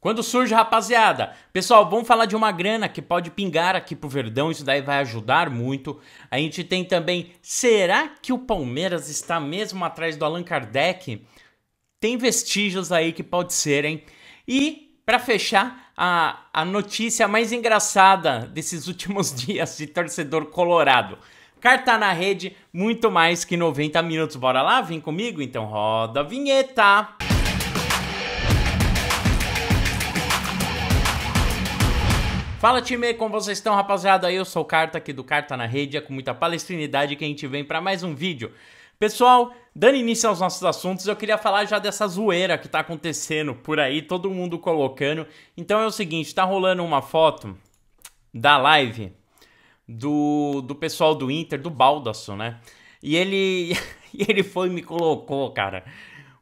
Quando surge, rapaziada, pessoal, vamos falar de uma grana que pode pingar aqui pro Verdão, isso daí vai ajudar muito. A gente tem também, será que o Palmeiras está mesmo atrás do Allan Kardec? Tem vestígios aí que pode ser, hein? E para fechar, a, a notícia mais engraçada desses últimos dias de torcedor colorado. Carta na rede, muito mais que 90 minutos. Bora lá? Vem comigo? Então roda a vinheta! Fala time, como vocês estão rapaziada? Eu sou o Carta aqui do Carta na Rede, é com muita palestrinidade que a gente vem para mais um vídeo. Pessoal, dando início aos nossos assuntos, eu queria falar já dessa zoeira que tá acontecendo por aí, todo mundo colocando. Então é o seguinte, tá rolando uma foto da live do, do pessoal do Inter, do Baldasso, né? E ele, e ele foi e me colocou, cara,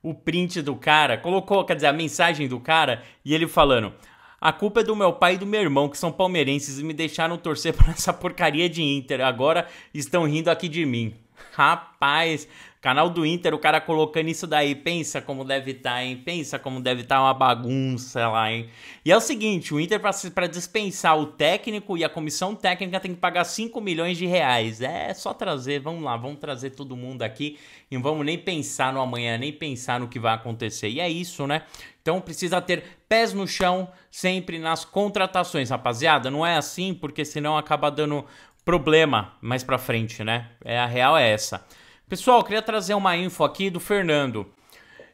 o print do cara, colocou, quer dizer, a mensagem do cara e ele falando: a culpa é do meu pai e do meu irmão, que são palmeirenses e me deixaram torcer para essa porcaria de Inter. Agora estão rindo aqui de mim. Rapaz, Canal do Inter, o cara colocando isso daí, pensa como deve estar, tá, hein? Pensa como deve estar tá uma bagunça lá, hein? E é o seguinte, o Inter para dispensar o técnico e a comissão técnica tem que pagar 5 milhões de reais. É só trazer, vamos lá, vamos trazer todo mundo aqui e não vamos nem pensar no amanhã, nem pensar no que vai acontecer. E é isso, né? Então precisa ter pés no chão sempre nas contratações, rapaziada. Não é assim, porque senão acaba dando problema mais para frente, né? É a real é essa. Pessoal, queria trazer uma info aqui do Fernando.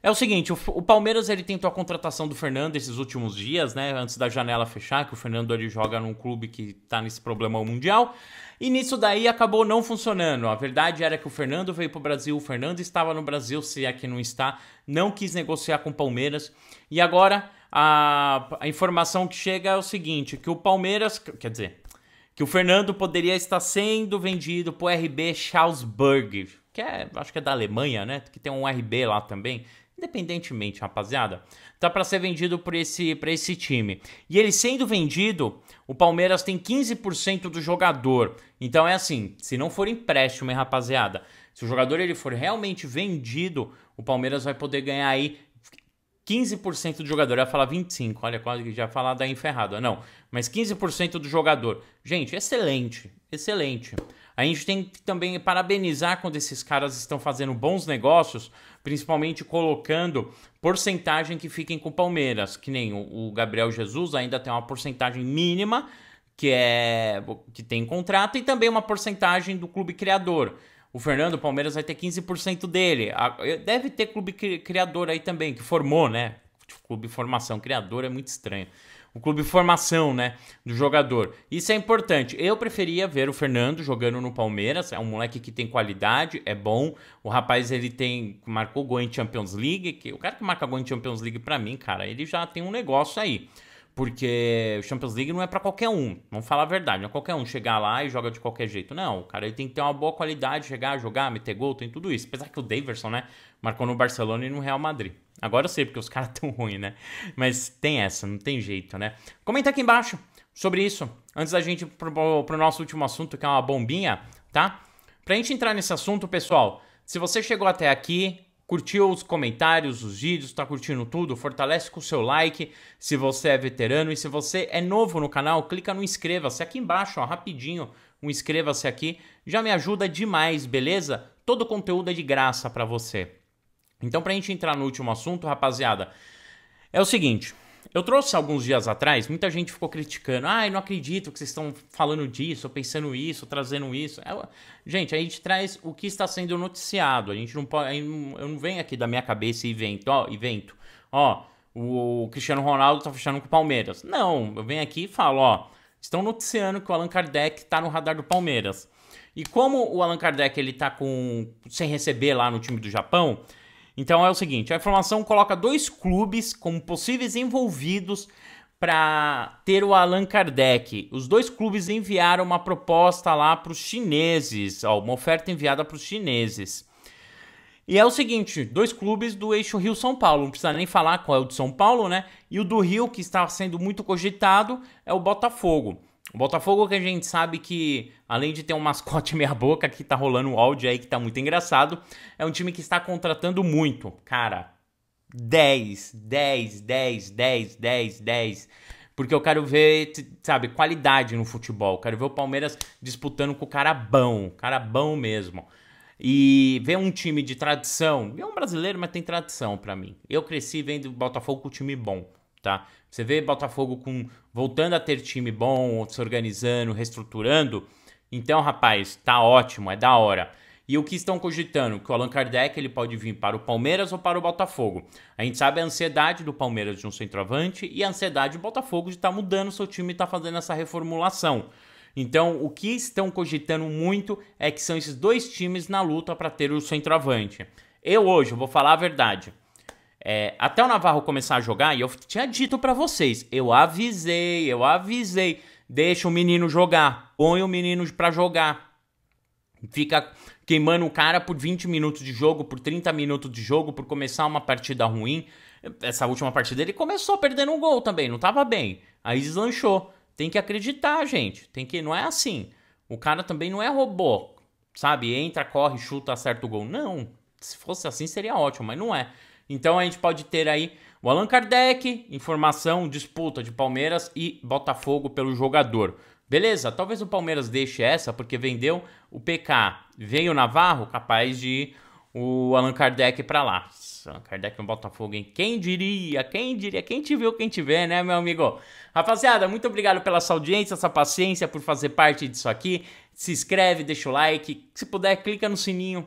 É o seguinte, o, o, Palmeiras ele tentou a contratação do Fernando esses últimos dias, né? Antes da janela fechar, que o Fernando ele joga num clube que tá nesse problema mundial. E nisso daí acabou não funcionando. A verdade era que o Fernando veio pro Brasil, o Fernando estava no Brasil, se é que não está, não quis negociar com o Palmeiras. E agora a, a informação que chega é o seguinte, que o Palmeiras, quer dizer, que o Fernando poderia estar sendo vendido para o RB Schausburg, que é, acho que é da Alemanha, né? Que tem um RB lá também. Independentemente, rapaziada, tá para ser vendido por esse, por esse time. E ele sendo vendido, o Palmeiras tem 15% do jogador. Então é assim, se não for empréstimo, hein, rapaziada, se o jogador ele for realmente vendido, o Palmeiras vai poder ganhar aí 15% do jogador. Eu ia falar 25, olha, quase que já falar da enferrada. Não, mas 15% do jogador. Gente, excelente, excelente. A gente tem que também parabenizar quando esses caras estão fazendo bons negócios, principalmente colocando porcentagem que fiquem com o Palmeiras, que nem o Gabriel Jesus ainda tem uma porcentagem mínima que é que tem contrato e também uma porcentagem do clube criador. O Fernando Palmeiras vai ter 15% dele. Deve ter clube criador aí também que formou, né? Tipo, clube formação criador é muito estranho o clube formação, né, do jogador. Isso é importante. Eu preferia ver o Fernando jogando no Palmeiras, é um moleque que tem qualidade, é bom. O rapaz ele tem marcou gol em Champions League, que o cara que marca gol em Champions League para mim, cara, ele já tem um negócio aí. Porque o Champions League não é para qualquer um, vamos falar a verdade, não é qualquer um chegar lá e joga de qualquer jeito. Não, o cara ele tem que ter uma boa qualidade, chegar, jogar, meter gol, tem tudo isso. Apesar que o Daverson, né, marcou no Barcelona e no Real Madrid. Agora eu sei porque os caras tão ruins, né? Mas tem essa, não tem jeito, né? Comenta aqui embaixo sobre isso, antes da gente ir pro, pro nosso último assunto, que é uma bombinha, tá? Pra gente entrar nesse assunto, pessoal, se você chegou até aqui, Curtiu os comentários, os vídeos, tá curtindo tudo? Fortalece com o seu like se você é veterano e se você é novo no canal, clica no inscreva-se aqui embaixo, ó, rapidinho, um inscreva-se aqui, já me ajuda demais, beleza? Todo o conteúdo é de graça para você. Então, pra gente entrar no último assunto, rapaziada, é o seguinte, eu trouxe alguns dias atrás, muita gente ficou criticando. Ai, eu não acredito que vocês estão falando disso, pensando isso, trazendo isso. Eu, é gente, a gente traz o que está sendo noticiado. A gente não pode. Eu não venho aqui da minha cabeça e vento, ó, e vento. Ó, o Cristiano Ronaldo está fechando com o Palmeiras. Não, eu venho aqui e falo, ó, estão noticiando que o Allan Kardec está no radar do Palmeiras. E como o Allan Kardec ele tá com sem receber lá no time do Japão, então é o seguinte: a informação coloca dois clubes como possíveis envolvidos para ter o Allan Kardec. Os dois clubes enviaram uma proposta lá para os chineses, ó, uma oferta enviada para os chineses. E é o seguinte, dois clubes do eixo Rio-São Paulo, não precisa nem falar qual é o de São Paulo, né? E o do Rio, que está sendo muito cogitado, é o Botafogo. O Botafogo que a gente sabe que, além de ter um mascote meia-boca que tá rolando um áudio aí que tá muito engraçado, é um time que está contratando muito. Cara, 10, 10, 10, 10, 10, 10. Porque eu quero ver, sabe, qualidade no futebol. Quero ver o Palmeiras disputando com o cara bom, cara bom mesmo. E ver um time de tradição. É um brasileiro, mas tem tradição para mim. Eu cresci vendo o Botafogo com um time bom tá? Você vê Botafogo com voltando a ter time bom, se organizando, reestruturando. Então, rapaz, tá ótimo, é da hora. E o que estão cogitando? Que o Allan Kardec ele pode vir para o Palmeiras ou para o Botafogo. A gente sabe a ansiedade do Palmeiras de um centroavante e a ansiedade do Botafogo de estar tá mudando seu time e estar tá fazendo essa reformulação. Então, o que estão cogitando muito é que são esses dois times na luta para ter o centroavante. Eu hoje eu vou falar a verdade. É, até o Navarro começar a jogar, e eu tinha dito para vocês, eu avisei, eu avisei, deixa o menino jogar, põe o menino para jogar. Fica queimando o cara por 20 minutos de jogo, por 30 minutos de jogo, por começar uma partida ruim. Essa última partida ele começou perdendo um gol também, não tava bem. Aí deslanchou. Tem que acreditar, gente. Tem que, não é assim. O cara também não é robô, sabe? Entra, corre, chuta, acerta o gol. Não. Se fosse assim seria ótimo, mas não é. Então a gente pode ter aí o Allan Kardec, informação, disputa de Palmeiras e Botafogo pelo jogador. Beleza, talvez o Palmeiras deixe essa porque vendeu o PK. Veio o Navarro, capaz de ir o Allan Kardec para lá. Allan Kardec no Botafogo, hein? Quem diria? Quem diria? Quem te viu, quem te vê, né, meu amigo? Rapaziada, muito obrigado pela sua audiência, essa paciência, por fazer parte disso aqui. Se inscreve, deixa o like. Se puder, clica no sininho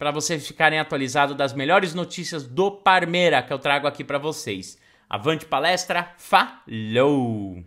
para vocês ficarem atualizados das melhores notícias do Parmeira que eu trago aqui para vocês. Avante palestra, falou!